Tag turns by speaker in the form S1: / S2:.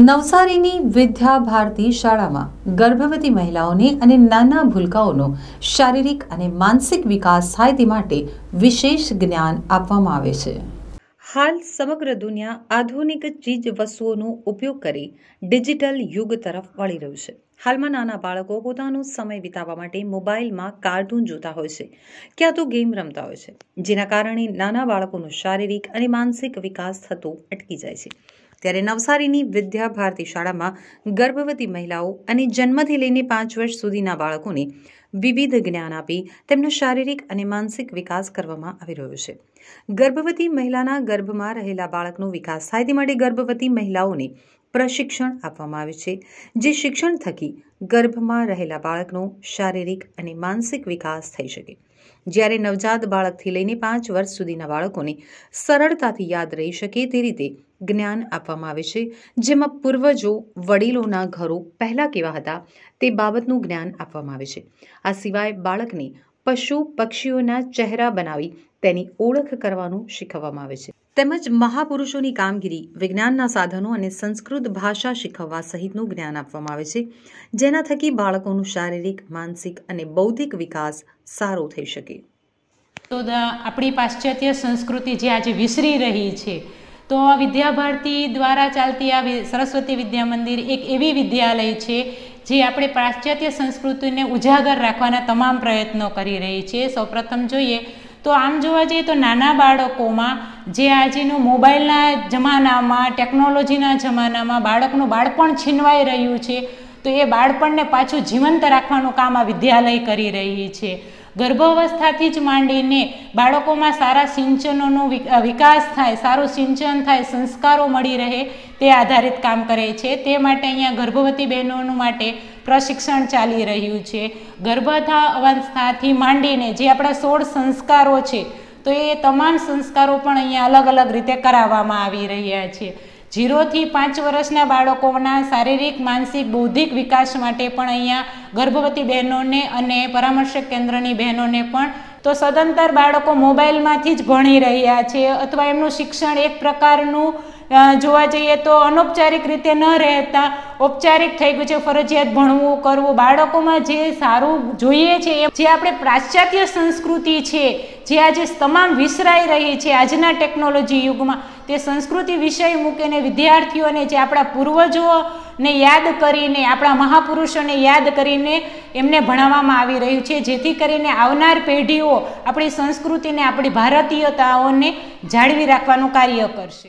S1: નવસારીની વિદ્યા ભારતી શાળામાં ગર્ભવતી મહિલાઓને અને નાના ભૂલકાઓનો શારીરિક અને માનસિક વિકાસ થાય તે માટે વિશેષ જ્ઞાન આપવામાં આવે છે હાલ સમગ્ર દુનિયા આધુનિક ચીજ વસ્તુઓનો ઉપયોગ કરી ડિજિટલ યુગ તરફ વળી રહ્યું છે હાલમાં નાના બાળકો પોતાનો સમય વિતાવવા માટે મોબાઈલમાં કાર્ટૂન જોતા હોય છે ક્યાં તો ગેમ રમતા હોય છે જેના કારણે નાના બાળકોનો શારીરિક અને માનસિક વિકાસ થતો અટકી જાય છે ત્યારે નવસારીની વિદ્યા ભારતી શાળામાં ગર્ભવતી મહિલાઓ અને જન્મથી લઈને પાંચ વર્ષ સુધીના બાળકોને વિવિધ જ્ઞાન આપી તેમનો શારીરિક અને માનસિક વિકાસ કરવામાં આવી રહ્યો છે ગર્ભવતી મહિલાના ગર્ભમાં રહેલા બાળકનો વિકાસ થાય તે માટે ગર્ભવતી મહિલાઓને પ્રશિક્ષણ આપવામાં આવે છે જે શિક્ષણ થકી ગર્ભમાં રહેલા બાળકનો શારીરિક અને માનસિક વિકાસ થઈ શકે જ્યારે નવજાત બાળકથી લઈને પાંચ વર્ષ સુધીના બાળકોને સરળતાથી યાદ રહી શકે તે રીતે જ્ઞાન આપવામાં આવે છે જેમાં પૂર્વજો વડીલોના ઘરો પહેલાં કેવા હતા તે બાબતનું જ્ઞાન આપવામાં આવે છે આ સિવાય બાળકને પશુ પક્ષીઓના ચહેરા બનાવી તેની ઓળખ કરવાનું શીખવવામાં આવે છે તેમજ મહાપુરુષોની કામગીરી વિજ્ઞાનના સાધનો અને સંસ્કૃત ભાષા શીખવવા સહિતનું જ્ઞાન આપવામાં આવે છે જેના થકી બાળકોનું શારીરિક માનસિક અને બૌદ્ધિક વિકાસ સારો થઈ શકે
S2: તો આપણી પાશ્ચાત્ય સંસ્કૃતિ જે આજે વિસરી રહી છે તો આ વિદ્યાભારતી દ્વારા ચાલતી આ સરસ્વતી વિદ્યા મંદિર એક એવી વિદ્યાલય છે જે આપણે પાશ્ચાત્ય સંસ્કૃતિને ઉજાગર રાખવાના તમામ પ્રયત્નો કરી રહી છે સૌપ્રથમ જોઈએ તો આમ જોવા જઈએ તો નાના બાળકોમાં જે આજેનું મોબાઈલના જમાનામાં ટેકનોલોજીના જમાનામાં બાળકનું બાળપણ છીનવાઈ રહ્યું છે તો એ બાળપણને પાછું જીવંત રાખવાનું કામ આ વિદ્યાલય કરી રહી છે ગર્ભાવસ્થાથી જ માંડીને બાળકોમાં સારા સિંચનોનો વિકાસ થાય સારું સિંચન થાય સંસ્કારો મળી રહે તે આધારિત કામ કરે છે તે માટે અહીંયા ગર્ભવતી બહેનોનું માટે પ્રશિક્ષણ ચાલી રહ્યું છે ગર્ભાથા અવસ્થાથી માંડીને જે આપણા સોળ સંસ્કારો છે તો એ તમામ સંસ્કારો પણ અહીંયા અલગ અલગ રીતે કરાવવામાં આવી રહ્યા છે જીરોથી પાંચ વર્ષના બાળકોના શારીરિક માનસિક બૌદ્ધિક વિકાસ માટે પણ અહીંયા ગર્ભવતી બહેનોને અને પરામર્શક કેન્દ્રની બહેનોને પણ તો સદંતર બાળકો મોબાઈલમાંથી જ ભણી રહ્યા છે અથવા એમનું શિક્ષણ એક પ્રકારનું જોવા જઈએ તો અનૌપચારિક રીતે ન રહેતા ઔપચારિક થઈ ગયું છે ફરજિયાત ભણવું કરવું બાળકોમાં જે સારું જોઈએ છે જે આપણે પાશ્ચાત્ય સંસ્કૃતિ છે જે આજે તમામ વિસરાઈ રહી છે આજના ટેકનોલોજી યુગમાં તે સંસ્કૃતિ વિષય મૂકીને વિદ્યાર્થીઓને જે આપણા પૂર્વજોને યાદ કરીને આપણા મહાપુરુષોને યાદ કરીને એમને ભણાવવામાં આવી રહ્યું છે જેથી કરીને આવનાર પેઢીઓ આપણી સંસ્કૃતિને આપણી ભારતીયતાઓને જાળવી રાખવાનું કાર્ય કરશે